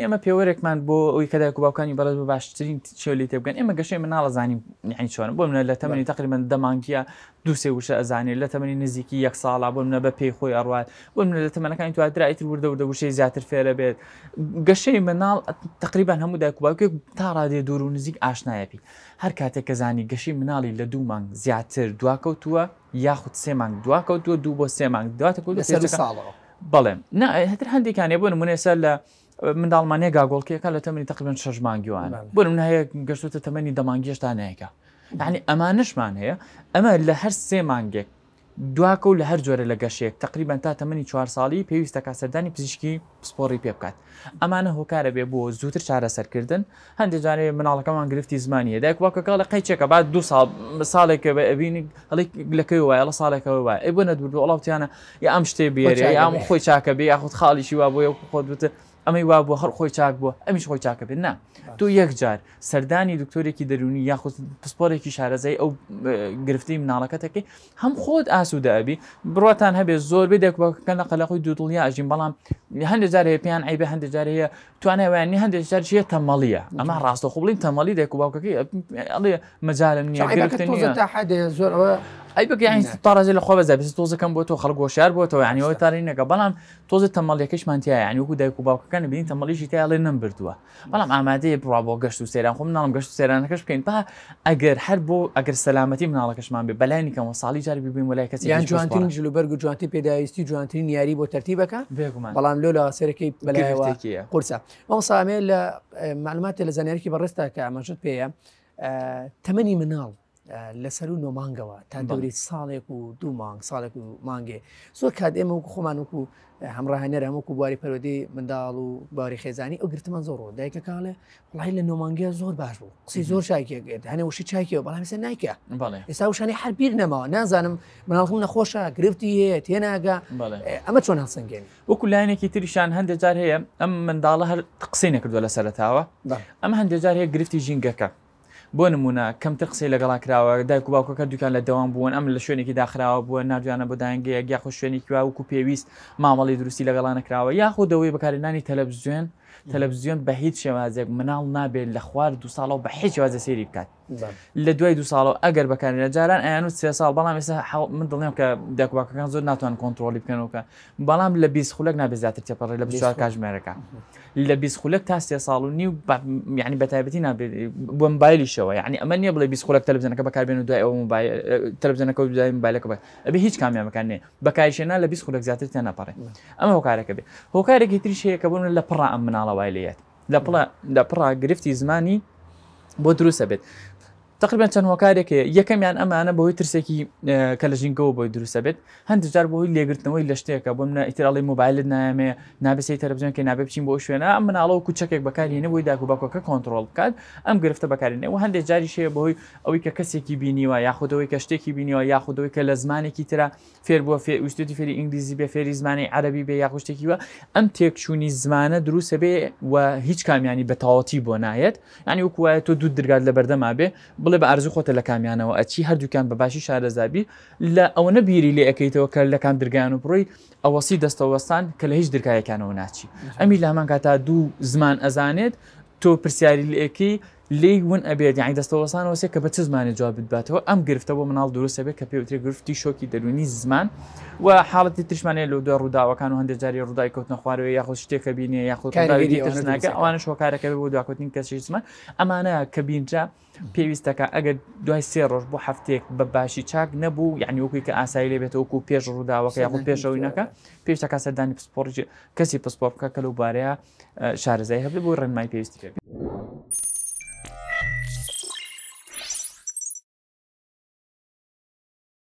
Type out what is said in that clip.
ئێمە پێوەرێکمان بۆ ئەوی کە دایک و باوکانی بەڵەت بە باشترین شێلی تێبگەن ئێمە گەشێ من ناڵەزانیم نی چۆن بۆ منە لە تەمەنی تقریبن دەمانکیە دووسێ وشە ئەزانێت لە تەمەنی نزیکی یەک ساڵا بۆ منە بە پێی خۆی ئەڕوات بۆ منە لە تەمەەکانی تو درایتر وردە وردە وشەی زیاتر فێرە بێت گەشەی مناڵ تقریبان هەموو دایک و باوکێک تا ڕادێ دوور و نزیک ئاشنایەپی هەر کاتێک کەزانی گەشی مناڵی لە دوو مانگ زیاتر دواکەوتووە یاخود سێ مانگ دواکەوتووە دوو بۆ سێ مانگ دواتە کوردە سێ ساڵەوە بەڵێ هەتر هەندێکانێ بۆ نمونێسەر لە منداڵمانەیە گاگۆڵکیەکە لە تەمەنی تقریبن شەش مانگیوان بم هەیە گەشتوتە تەمەنی دەمانگیشتانەیەەکە یعنی ئەمانشمان هەیە ئەمە لە هەر سێ مانگێک دواکە و لە هەر جۆرە لە گەشێک تقریبان تا تەمەنی چوار ساڵی پێویستە کاسەردانی پزیشکی پسپۆری پێ بکات ئەمانە هۆکارە بێ بۆ زووتر چارەسەرکردن هەندێک جارێ مناڵەکەمان گرفتی زمانیە دایک واکەکە لە قەیچێکە بعد دو ساڵ ساڵێکە بە ئەبینی هەڵی لەکەی وایە لە ساڵێکەوە وایە ئەی بنە دوور وڵاتیانە یا ئەم شتێ بێرە یام خۆی چاکە بێ یاخود خاڵیشی وا بۆ خۆت بتە ئەمەی وا بۆ هەر خۆی چاک بووە ئەمیش خۆی چاکە بن نا تۆ یەک جار سەردانی دکتۆرێکی دەرونی یاخود پسپۆرێکی شارەزای ئەو گرفتی مناڵەکەتەکەی هەم خۆت ئاسوودەبی بڕاتان هەبێ زۆر بێ دەکەکە لە قەلەخۆی دوودڵیا ئاژین بەڵام هەندێک جار هەیە پیان ئەیبە هەندێک جار هەیە توانایواننی هەندێک جار چیە تەمەڵیە ئەمە ڕاستە خوڵین تەمەڵی دەکو باوکەکەی ئەڵێ مەجارم نییە زۆر اي بك يعني ستار نعم. زي الاخوه بس بس توزه كم بوتو خلقو شار بوتو يعني هو تارين قبل ان توزه تملي كش مانتيا يعني هو دايك وباو كان بين تملي شي تي لين نمبر 2 بلا ما عمادي برافو قشتو سيران خمنا نعم قشتو سيران كش كاين با اجر حربو اجر سلامتي من على كش مان ببلاني كم وصالي جاري بين ولا كسي يعني جوانتين جلو برجو جوانتي بي دي اس جوانتين ياري بو ترتيبك بلا ان لولا سيركي بلا قرصه ومصا عمل اللي زانيركي برستا كمجد بي 8 منال لەسەر و نۆمانگەوە تا دەوری ساڵێک و دوو مانگ ساڵێک و مانگێ زۆر کات ئێمە وکو خۆمان وکو هەمڕاهێنەر هەمووکو بواری پەرۆدی منداڵ و باری خێزانی ئەو گرتمان زۆر دایکە کاڵێ وڵی لە نۆمانگیە زۆر باش بوو قسی زۆر شایکێت هەنێ وشی چاکیەوە بەڵامسە نایکە ئێستا وشانی هەربیر نەماوە نازانم مناڵخم نەخۆشە گرفتی هەیە تێناگا ئەمە چۆن هەسەنگێن وەکو لاینێکی تریشان هەندێک جار هەیە ئەم منداڵە هەر قسەی نەکردووە لە سەرتاوە ئەم هەندێک جار هەیە گرفتی ژینگەکە بۆ نمونە کەمتر قسەی لەگەڵا کراوە دایک و باوکەکە دوکان لە دەوام بوون ئەم لە شوێنێکی داخراوە بووە نردوانە بۆ دانگەیە یاخۆ شوێنێکی وا وکو پێویست مامەڵی دروستی لەگەڵانە کراوە یاخۆ دەوەی بەکارێنانی تەلەبزوێن تەلەڤزیۆن بە هیچ شێوازێک مناڵ نابێت لە خوار دو ساڵەوە بە هیچ وازە سێری بکات لە دوای دو ساڵەوە ئەگەر بەکارێنە جاران ئەیان و سێ ساڵ بەڵام ێستا من دڵێم کە دەکوباکەکان زۆر ناتوان کۆنتترۆلی بکەنەوەکە بەڵام لە بیست خولک نابێت زیاتر تێپەڕی لە بچوار کاژمێرەکە لە بیست خولک تا سێ ساڵ و نیو یعنی بەتایبەتی نابێت بۆ موبایلیشەوە یعنی ئەمە نیە بڵێ بیست خولک تەلەبزانەکە بەکاربێن و دوای ئەوە تەلەبزانەکە دوای موبایلەکە بە ئەبێ هیچ کامیانەکان نێ بەکارشێنە لە بیست خولک زیاتر تێ نەپەڕێ ئەمە هۆکارەکە بێ هۆکارێکی تریشەیە کە بوون لە پڕ ئەم منە مناڵەوای لێت لە پڕا گرفتی زمانی بۆ دروستە بێت تقریبان چەند هۆکارێکەیە یەکەمیان ئەمانە بەهۆی ترسێکی کە لە ژینگەەوە بۆی دروستە بێت هەندجار بۆی لێگرتنەوەی لە شتێکە بۆ منە ئیتراڵی مۆبایلت نامێ نابسی تەرەبزیان کە نابێ بچین بۆ شوێنە ئەم مناڵەوە کوچەکێک بەکارینە بۆی داکوباکۆکە کۆنتترۆل بکات ئەم گرفتە بەکارێنەوە هەندێک جاری شەیە بەهۆی ئەوەی کە کەسێکی بینیوە یاخودەوەی کە شتێکی بینیوە یاخودەوەی کە لە زمانێکی تررا فێر بۆ فێ وستێتی فێری ئینگلیزی بێ فێری زمانی عربی بێ یاخشتێکی وە ئەم تێکچوونی زمانە دروستە بێ و هیچ کامیانی بەتاوەتی بۆ نایەت ینی وکوایە تۆ دوو درگات لە بەردەما بێ بڵ بڵێ بە ئارزوو خۆتە لە کامیانەوە ئەچی هەردووکان بە باشی شارەزابی لە ئەوە نەبیری لێ ئەەکەیتەوە کە لەکان دررگان و پڕۆی ئەوەسی دەستەوەستان کە لە هیچ درکایەکانەوە ناچی ئەمی لامان کا تا دوو زمان ئەزانێت تۆ پرسیاری لەکەی لی ون ئەبێت یانی دەستەوەسان وسێ کە بە چ زمانی جواب بدباتەوە ئەم گرفتە بۆ مناڵ دروست بێت کە پێوتری گرفتی شۆکی دەرونی زمان و حاڵەتی تشمانێت لە دو ڕووداوەکان و هەندێک جاری ڕوودای کەوتنە خوارەوە یاخود شتێکە بینێ یاخود ناکە ئەوانە شۆکارەکە بۆ دواکوتنی کەسی زمان ئەمانە کە بینجا پێویستەکە ئەگەر دوای سێ ڕۆژ بۆ هەفتێک بە باشی چاک نەبوو یعنی وەکوی کە ئاسایی لێ بێتەوەکو پێش ڕووداوەکە یاخود پێشەوەینەکە پێشتەکە سەردانی پسپۆرج کەسی پسپۆرکە کە لەوبارەیە شارزای هەبێت بۆ ڕێنمای پێویستی